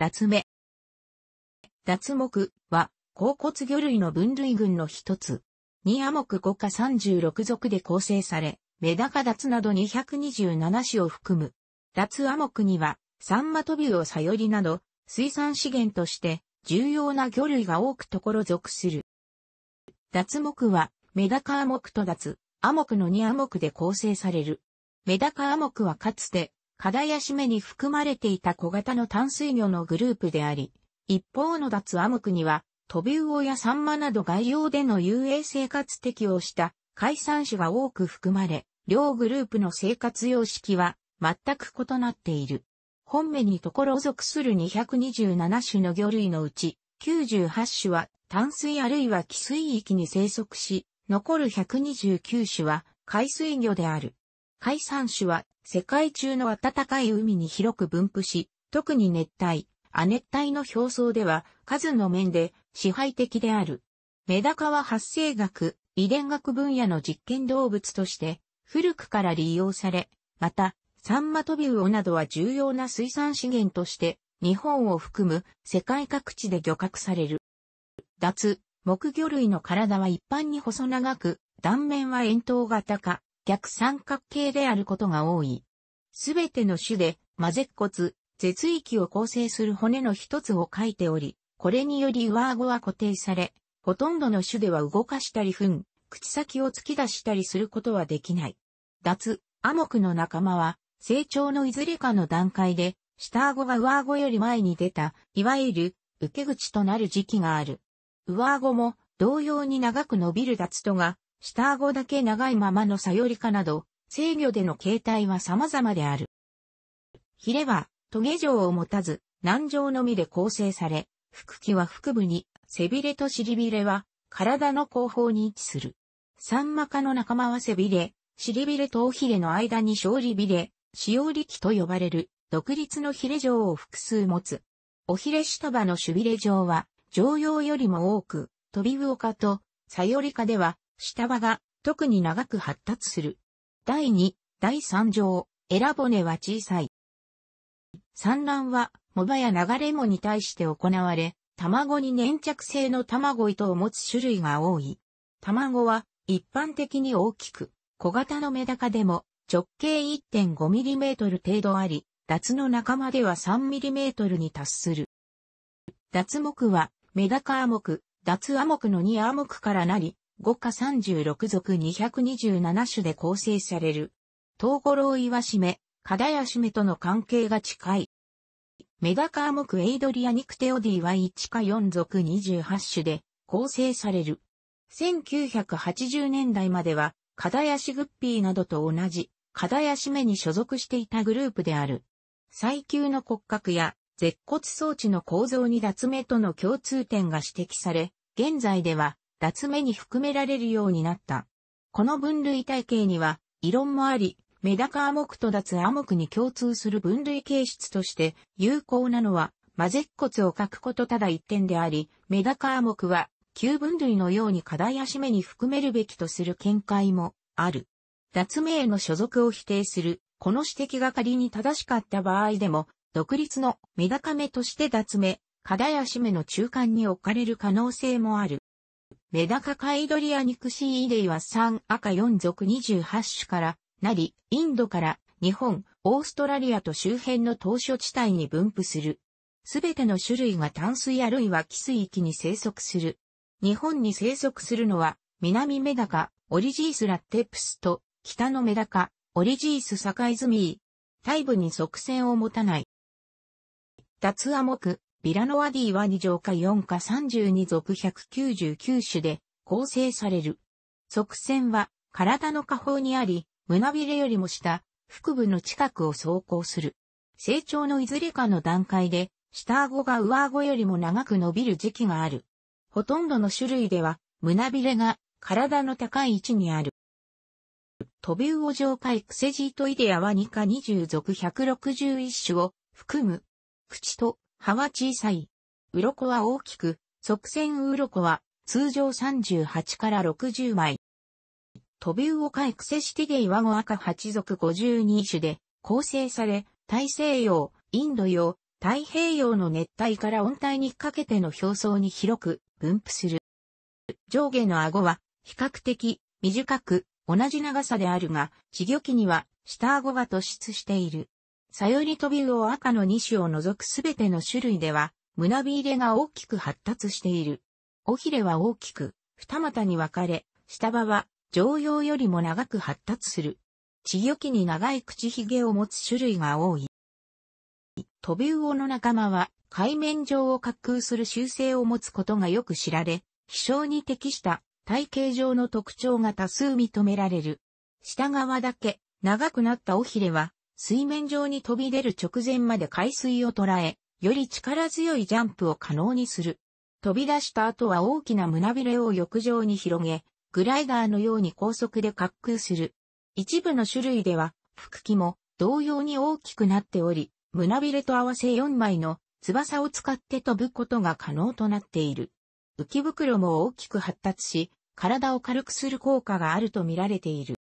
脱目。脱目は、甲骨魚類の分類群の一つ。2亜目5か36属で構成され、メダカ脱など227種を含む。脱亜目には、サンマトビウオサヨリなど、水産資源として重要な魚類が多くところ属する。脱目は、メダカ亜目と脱、亜目の2亜目で構成される。メダカ亜目はかつて、カダヤシメに含まれていた小型の淡水魚のグループであり、一方の脱アムクには、トビウオやサンマなど外洋での遊泳生活適応した海産種が多く含まれ、両グループの生活様式は全く異なっている。本目にところ属する227種の魚類のうち、98種は淡水あるいは寄水域に生息し、残る129種は海水魚である。海産種は世界中の暖かい海に広く分布し、特に熱帯、亜熱帯の表層では数の面で支配的である。メダカは発生学、遺伝学分野の実験動物として古くから利用され、また、サンマトビウオなどは重要な水産資源として日本を含む世界各地で漁獲される。脱、木魚類の体は一般に細長く、断面は円筒型か、逆三角形であることが多い。すべての種で、マゼッ骨、絶域を構成する骨の一つを書いており、これにより上顎は固定され、ほとんどの種では動かしたり糞、口先を突き出したりすることはできない。脱、アモクの仲間は、成長のいずれかの段階で、下顎が上顎より前に出た、いわゆる、受け口となる時期がある。上顎も、同様に長く伸びる脱とが、下顎だけ長いままのサヨリカなど、制御での形態は様々である。ヒレは、トゲ状を持たず、軟状のみで構成され、腹器は腹部に、背びれと尻びれは、体の後方に位置する。サンマ科の仲間は背びれ、尻びれと尾ひれの間に小利びれ、使用力と呼ばれる、独立のヒレ状を複数持つ。おひれ下場の守備レ状は、常用よりも多く、飛び魚科と、サヨリカでは、下歯が特に長く発達する。第2、第3条、エラ骨は小さい。産卵は、藻場や流れ藻に対して行われ、卵に粘着性の卵糸を持つ種類が多い。卵は、一般的に大きく、小型のメダカでも、直径 1.5mm 程度あり、脱の仲間では 3mm に達する。脱目は、メダカア目、脱ア目の2ア目からなり、5六36百227種で構成される。東五郎岩締め、カダヤめとの関係が近い。メダカー目エイドリアニクテオディは1四4二28種で構成される。1980年代までは、カダヤシグッピーなどと同じ、カダヤめに所属していたグループである。最急の骨格や、舌骨装置の構造に脱目との共通点が指摘され、現在では、脱目に含められるようになった。この分類体系には、異論もあり、メダカアモクと脱アモクに共通する分類形質として有効なのは、マゼッ骨を書くことただ一点であり、メダカアモクは、旧分類のように課題足目に含めるべきとする見解もある。脱目への所属を否定する、この指摘が仮に正しかった場合でも、独立のメダカ目として脱目、課題足目の中間に置かれる可能性もある。メダカカイドリアニクシーイデイは3赤4属28種からなり、インドから日本、オーストラリアと周辺の島嶼地帯に分布する。すべての種類が淡水あるいは寄水域に生息する。日本に生息するのは、南メダカ、オリジースラッテプスと、北のメダカ、オリジースサカイズミー。体部に側線を持たない。脱亜目、ビラノワディは2条か4か32属199種で構成される。側線は体の下方にあり、胸びれよりも下、腹部の近くを走行する。成長のいずれかの段階で、下顎が上顎よりも長く伸びる時期がある。ほとんどの種類では、胸びれが体の高い位置にある。トビウオ状海クセジートイデアは2か20属161種を含む。口と葉は小さい。鱗は大きく、側線鱗は通常38から60枚。トビウオカエクセシティゲイワゴア赤8属52種で構成され、大西洋、インド洋、太平洋の熱帯から温帯にかけての表層に広く分布する。上下の顎は比較的短く同じ長さであるが、稚魚期には下顎が突出している。サヨリトビウオ赤の2種を除くすべての種類では、胸びれが大きく発達している。尾ひれは大きく、二股に分かれ、下場は常用よりも長く発達する。稚魚期に長い口ひげを持つ種類が多い。トビウオの仲間は海面上を滑空する習性を持つことがよく知られ、気象に適した体型上の特徴が多数認められる。下側だけ長くなった尾ひれは水面上に飛び出る直前まで海水を捉え、より力強いジャンプを可能にする。飛び出した後は大きな胸びれを浴場に広げ、グライダーのように高速で滑空する。一部の種類では、腹気も同様に大きくなっており、胸びれと合わせ4枚の翼を使って飛ぶことが可能となっている。浮き袋も大きく発達し、体を軽くする効果があると見られている。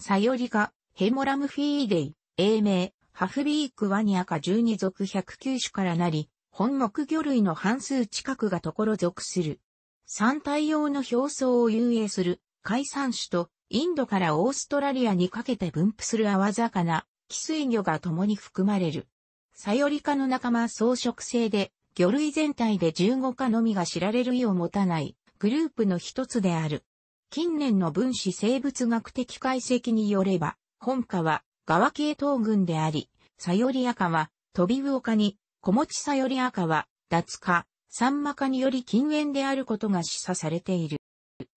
さよりがヘモラムフィーデイ、英名、ハフビークワニアカ12属109種からなり、本木魚類の半数近くがところ属する。三体用の表層を遊泳する、海産種と、インドからオーストラリアにかけて分布する泡魚、寄水魚が共に含まれる。サヨリ科の仲間装飾性で、魚類全体で15科のみが知られる意を持たない、グループの一つである。近年の分子生物学的解析によれば、本家は、側系統軍であり、サヨリアカは、トビウオカに、小持サヨリアカは、脱化、ンマ化により禁煙であることが示唆されている。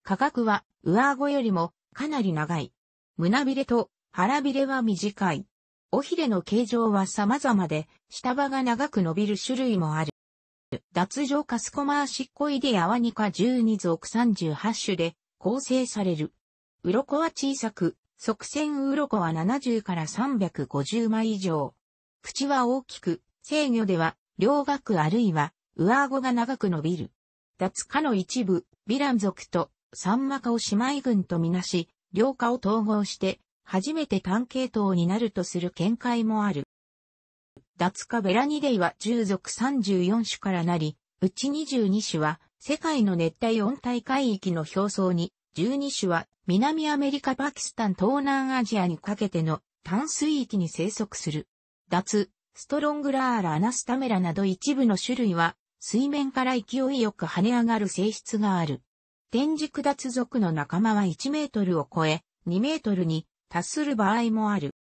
価格は、上顎よりも、かなり長い。胸びれと腹びれは短い。尾ひれの形状は様々で、下場が長く伸びる種類もある。脱状カスコマーシッコイディアワニカ12属38種で構成される。鱗は小さく、側線コは70から350枚以上。口は大きく、制御では、両額あるいは、上顎が長く伸びる。脱化の一部、ヴィラン族と、サンマ化を姉妹軍とみなし、両化を統合して、初めて単系統になるとする見解もある。脱化ベラニデイは従属34種からなり、うち22種は世界の熱帯温帯海域の表層に、12種は南アメリカ、パキスタン、東南アジアにかけての淡水域に生息する。脱、ストロングラーラアナスタメラなど一部の種類は、水面から勢いよく跳ね上がる性質がある。天竺脱属の仲間は1メートルを超え、2メートルに達する場合もある。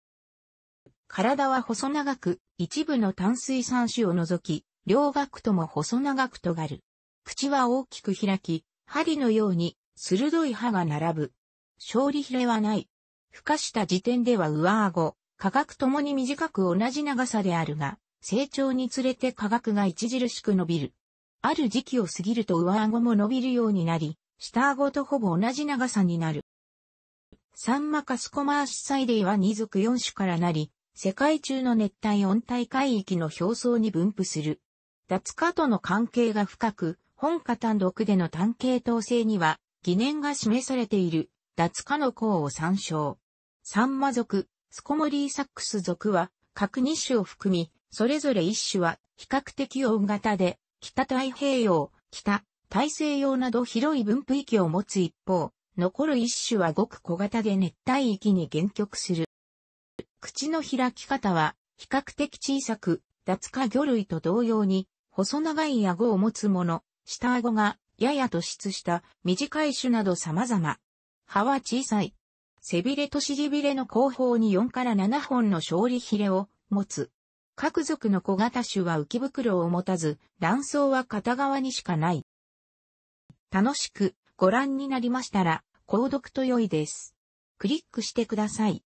体は細長く、一部の淡水産種を除き、両額とも細長く尖る。口は大きく開き、針のように鋭い歯が並ぶ。勝利比例はない。孵化した時点では上顎、価格ともに短く同じ長さであるが、成長につれて価格が著しく伸びる。ある時期を過ぎると上顎も伸びるようになり、下顎とほぼ同じ長さになる。サンマカスコマーシサイデイは二族四種からなり、世界中の熱帯温帯海域の表層に分布する。脱化との関係が深く、本家単独での単系統性には疑念が示されている脱科の項を参照。サンマ族、スコモリーサックス族は、各2種を含み、それぞれ1種は、比較的大型で、北太平洋、北、大西洋など広い分布域を持つ一方、残る1種はごく小型で熱帯域に限局する。口の開き方は、比較的小さく、脱科魚類と同様に、細長い顎を持つもの、下顎がやや突出した短い種など様々。葉は小さい。背びれと尻びれの後方に4から7本の勝利ヒレを持つ。各族の小型種は浮き袋を持たず、卵巣は片側にしかない。楽しくご覧になりましたら、購読と良いです。クリックしてください。